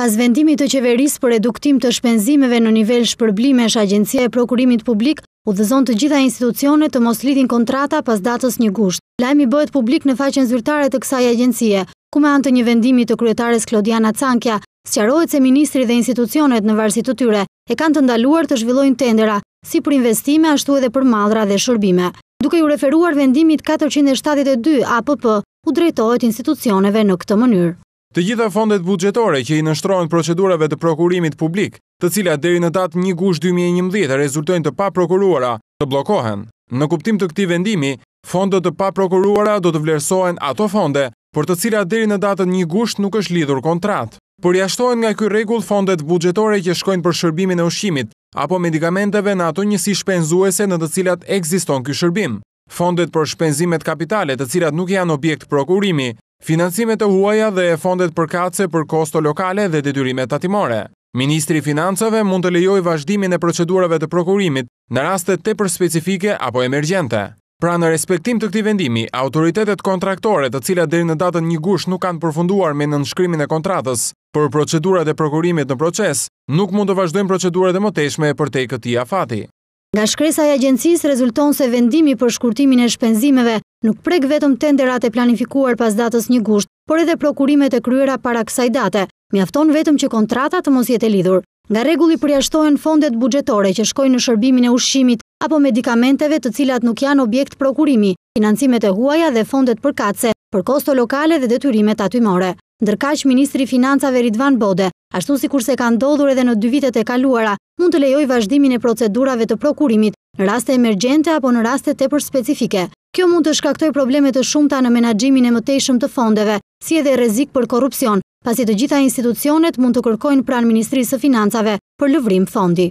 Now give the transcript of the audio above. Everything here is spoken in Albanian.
Pas vendimit të qeverisë për reduktim të shpenzimeve në nivel shpërblimesh Agjencia e Prokurimit Publik, u dhezon të gjitha institucionet të mos lidhin kontrata pas datës një gusht. Lajmi bëhet publik në faqen zyrtare të kësaj agjencie, ku me antë një vendimi të kryetares Klodiana Cankja, sëqarohet se ministri dhe institucionet në varsit të tyre e kanë të ndaluar të zhvillojnë tendera, si për investime ashtu edhe për madra dhe shërbime. Duke ju referuar vendimit 472 APP, u drejtojt institucioneve në këtë mënyrë. Të gjitha fondet buxhetore që i nështrojnë procedurave të prokurimit publik, të cilat deri në datë 1 gush 2011 rezultojnë të paprokuruara, të bllokohen. Në kuptim të këtij vendimi, fondet të paprokuruara do të vlerësohen ato fonde për të cilat deri në datën 1 gusht nuk është lidhur kontratë. Por jashtohen nga ky rregull fondet buxhetore që shkojnë për shërbimin e ushqimit apo medikamenteve në ato njësi shpenzuese në të cilat ekziston ky shërbim fondet për shpenzimet kapitale të cilat nuk janë objekt prokurimi, financimet të huaja dhe fondet për kace për kosto lokale dhe detyrimet tatimore. atimore. Ministri Financave mund të lejoj vazhdimin e procedurave të prokurimit në rastet të përspecifike apo emergjente. Pra në respektim të këti vendimi, autoritetet kontraktore të cilat dhe në datën një gush nuk kanë përfunduar me në nënshkrymin e kontratës për procedurat e prokurimit në proces, nuk mund të vazhdojmë procedurat e moteshme e për te këti afati. Nga shkresa e agjensis rezulton se vendimi për shkurtimin e shpenzimeve nuk prek vetëm tenderate planifikuar pas datës një gusht, por edhe prokurimet e kryera para kësaj date, mjafton vetëm që kontratat të mos jetë e lidhur. Nga regulli përjashtohen fondet bugjetore që shkojnë në shërbimin e ushqimit apo medikamenteve të cilat nuk janë objekt prokurimi, financimet e huaja dhe fondet për katse, për kosto lokale dhe detyrimet atymore. Ndërkaq, Ministri Financave Ridvan Bode, ashtu si kurse ka ndodhur edhe në dy vitet e kaluara, mund të lejoj vazhdimin e procedurave të prokurimit në raste emergjente apo në raste të për specifike. Kjo mund të shkaktoj problemet të shumëta në menagjimin e mëtejshëm të fondeve, si edhe rezik për korupcion, pasi të gjitha institucionet mund të kërkojnë pran Ministrisë të Financave për lëvrim fondi.